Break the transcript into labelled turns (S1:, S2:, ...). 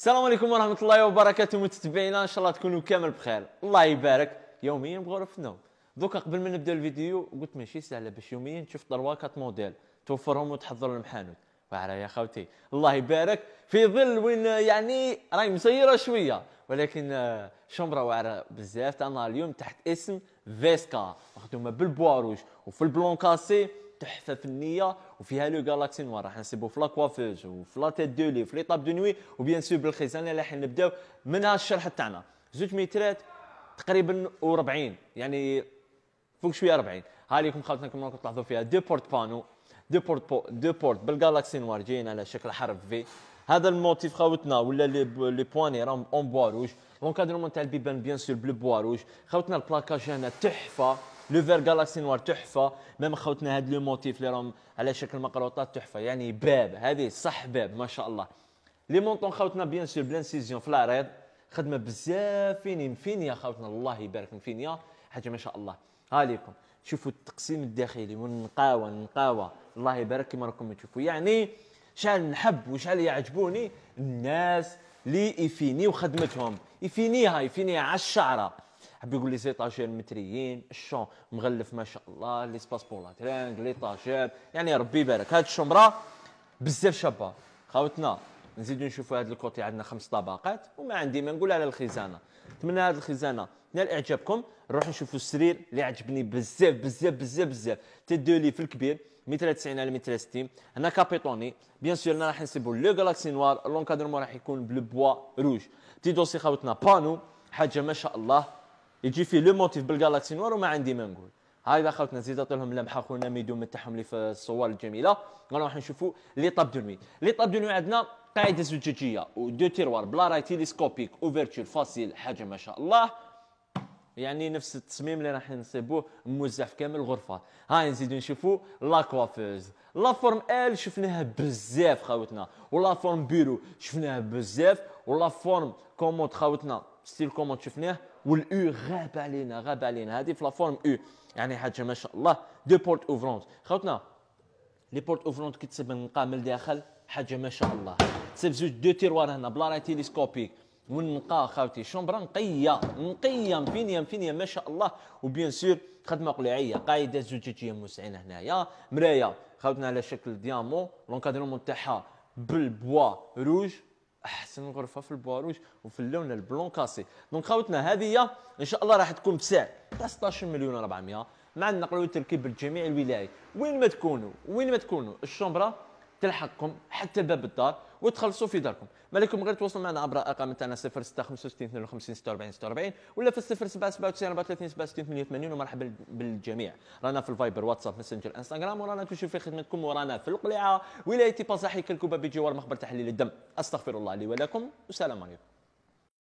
S1: السلام عليكم ورحمه الله وبركاته متتبعينا ان شاء الله تكونوا كامل بخير الله يبارك يوميا بغرف النوم دوكا قبل ما نبدا الفيديو قلت ماشي سهله باش يوميا تشوف دروا كات موديل توفرهم وتحضر المحانوت واعره يا خوتي الله يبارك في ظل وين يعني راهي مسيره شويه ولكن شمرة آه، واعره بزاف تاعنا اليوم تحت اسم فيسكا مخدومه بالبواروج وفي البلون كاسي تحفه فنيه وفيها لو غالاكسي نوار راح نسيبو في لاكوافوز وفي لا تيت دو لي في طاب دو نوي وبيان سور اللي راح نبداو منها الشرح تاعنا زوج مترات تقريبا و40 يعني فوق شويه 40 ها ليكم خاوتنا كما تلاحظوا فيها دو بورت بانو دو بورت بو دو بورت بالغالاكسي نوار جايين على شكل حرف في هذا الموتيف خاوتنا ولا لي بواني راهم اون بوا روج لونكادرومون تاع البيبان بيان سور بلو بوا روج خاوتنا البلاكاج هنا تحفه لو فير جالاكسي نوار تحفه ميم خوتنا هاد لو موتيف اللي راهم على شكل مقروطات تحفه يعني باب هذه صح باب ما شاء الله لي مونطون خوتنا بيان سور بلانسيزيون في العريض خدمه بزاف فيني فيني يا خوتنا الله يبارك فين يا حاجه ما شاء الله ها ليكم شوفوا التقسيم الداخلي والنقاوه النقاوه الله يبارك كما راكم تشوفوا يعني شحال نحب وشحال يعجبوني الناس لي يفيني وخدمتهم يفينيها يفينيها على الشعره حب يقول لي زيطاجير متريين الشون مغلف ما شاء الله لي سباس بور لا ترانك لي طاجير يعني ربي يبارك هاد الشمره بزاف شابه خاوتنا نزيدو نشوفوا هاد الكوتي عندنا خمس طبقات وما عندي ما نقول على الخزانه نتمنى هاد الخزانه تنال اعجابكم نروح نشوفوا السرير اللي عجبني بزاف بزاف بزاف بزاف تدولي في الكبير 190 على 160 هنا كابيتوني بيان سور هنا راح نسيبو لو جالاكسي نوار لونكادرمون راح يكون بلو بوا روج تي دوسي خاوتنا بانو حاجه ما شاء الله يجي فيه لو موتيف بالجالاكسي نوار وما عندي ما نقول هاي خوتنا زيد لهم لمحه خونا ميدو تاعهم اللي في الصور الجميله راح نشوفوا لي طاب دو نوي لي طاب دو نوي عندنا قاعده زجاجيه ودو تيروار بلا راي تيليسكوبيك اوفرتور فاسيل حاجه ما شاء الله يعني نفس التصميم اللي راح نصيبوه موزع في كامل الغرفه هاي نزيدو نشوفوا لا كوافوز لا فورم ال شفناها بزاف خاوتنا ولا فورم بيرو شفناها بزاف ولا فورم كومود خاوتنا ستيل كومود شفناه والاو غاب علينا غاب علينا هذه في لا فورم او يعني حاجه ما شاء الله دو بورت اوفرونت خوتنا لي بورت اوفرونت كي تسب النقا من الداخل حاجه ما شاء الله تسب زوج دو تيروار هنا بلا راي تيليسكوبيك والنقا خاوتي شومبرا نقيه نقيه مفينيه مفينيه ما شاء الله وبيان سور خدمه قليعيه قاعده زجاجيه موسعين هنايا مرايه خاوتنا على شكل ديامون لونكادرومون تاعها بالبوا روج احسن غرفه في الباروج وفي اللون البلون كاسي دونك خاوتنا هذه هي ان شاء الله راح تكون بسعر 16 مليون 400 مع النقل والتركيب الجميع الولايات وين ما تكونوا وين ما تكونوا الشومبرا تلحقكم حتى باب الدار وتخلصوا في داركم مالكم غير تواصلوا معنا عبر الارقام تاعنا 0665 52 46 ولا في 07 34 67 88 ومرحبا بالجميع رانا في الفايبر واتساب ماسنجر انستغرام ورانا كل شيء في خدمتكم ورانا في القلعه ولايه بازاحي كالكوبا بجوار مخبر تحليل الدم استغفر الله لي ولكم والسلام عليكم